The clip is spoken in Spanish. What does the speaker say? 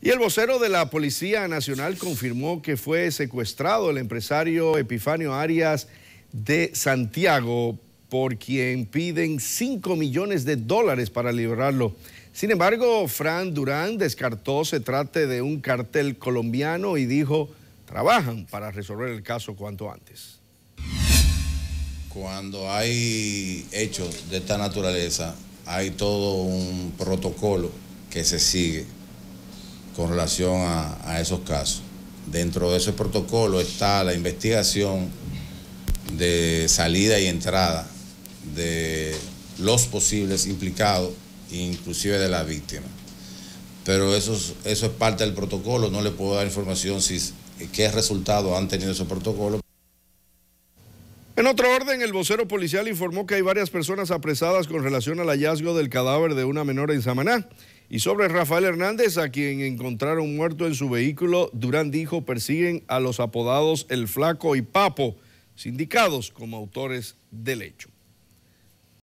Y el vocero de la Policía Nacional confirmó que fue secuestrado el empresario Epifanio Arias de Santiago, por quien piden 5 millones de dólares para liberarlo. Sin embargo, Fran Durán descartó se trate de un cartel colombiano y dijo, trabajan para resolver el caso cuanto antes. Cuando hay hechos de esta naturaleza, hay todo un protocolo que se sigue con relación a, esos casos. Dentro de ese protocolo está la investigación de salida y entrada de los posibles implicados, inclusive de la víctima. Pero eso eso es parte del protocolo, no le puedo dar información si qué resultado han tenido esos protocolos. En otro orden, el vocero policial informó que hay varias personas apresadas con relación al hallazgo del cadáver de una menor en Samaná. Y sobre Rafael Hernández, a quien encontraron muerto en su vehículo, Durán dijo persiguen a los apodados El Flaco y Papo, sindicados como autores del hecho.